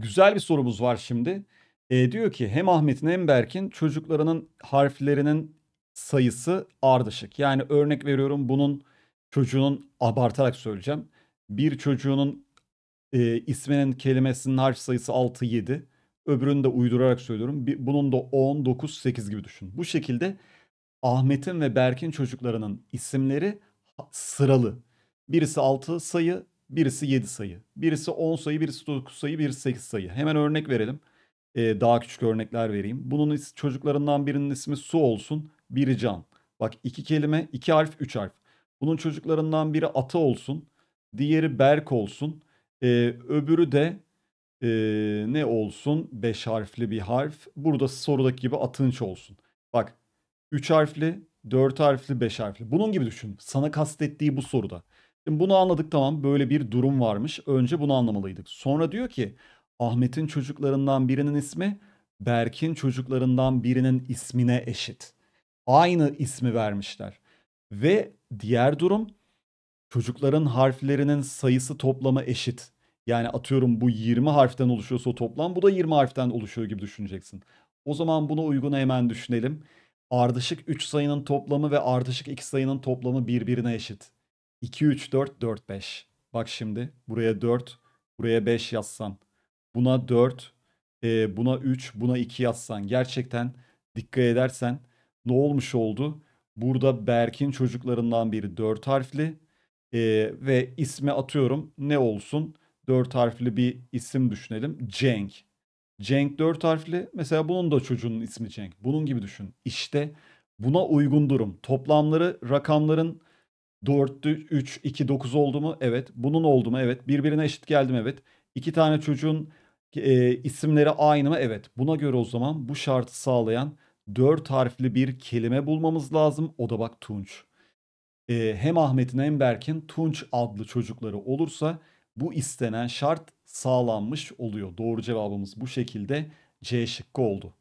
Güzel bir sorumuz var şimdi. E, diyor ki hem Ahmet'in hem Berk'in çocuklarının harflerinin sayısı ardışık. Yani örnek veriyorum bunun çocuğunun abartarak söyleyeceğim. Bir çocuğunun e, isminin kelimesinin harf sayısı 6-7. Öbürünü de uydurarak söylüyorum. Bir, bunun da 10, 9, 8 gibi düşün. Bu şekilde Ahmet'in ve Berk'in çocuklarının isimleri sıralı. Birisi 6 sayı, Birisi 7 sayı, birisi 10 sayı, birisi 9 sayı, birisi 8 sayı. Hemen örnek verelim. Ee, daha küçük örnekler vereyim. Bunun is- çocuklarından birinin ismi Su olsun, biri Can. Bak iki kelime, iki harf, üç harf. Bunun çocuklarından biri Ata olsun, diğeri Berk olsun. Ee, öbürü de e, ne olsun? Beş harfli bir harf. Burada sorudaki gibi Atınç olsun. Bak üç harfli, dört harfli, beş harfli. Bunun gibi düşün. Sana kastettiği bu soruda. Şimdi bunu anladık tamam böyle bir durum varmış. Önce bunu anlamalıydık. Sonra diyor ki Ahmet'in çocuklarından birinin ismi Berk'in çocuklarından birinin ismine eşit. Aynı ismi vermişler. Ve diğer durum çocukların harflerinin sayısı toplama eşit. Yani atıyorum bu 20 harften oluşuyorsa o toplam bu da 20 harften oluşuyor gibi düşüneceksin. O zaman buna uygun hemen düşünelim. Ardışık 3 sayının toplamı ve ardışık 2 sayının toplamı birbirine eşit. 2, 3, 4, 4, 5. Bak şimdi buraya 4, buraya 5 yazsan. Buna 4, e, buna 3, buna 2 yazsan. Gerçekten dikkat edersen ne olmuş oldu? Burada Berk'in çocuklarından biri 4 harfli e, ve isme atıyorum ne olsun? 4 harfli bir isim düşünelim. Cenk. Cenk 4 harfli. Mesela bunun da çocuğunun ismi Cenk. Bunun gibi düşün. İşte buna uygun durum. Toplamları rakamların 4'lü 3, 2, 9 oldu mu? Evet. Bunun oldu mu? Evet. Birbirine eşit geldi mi? Evet. İki tane çocuğun e, isimleri aynı mı? Evet. Buna göre o zaman bu şartı sağlayan 4 harfli bir kelime bulmamız lazım. O da bak Tunç. E, hem Ahmet'in hem Berk'in Tunç adlı çocukları olursa bu istenen şart sağlanmış oluyor. Doğru cevabımız bu şekilde C şıkkı oldu.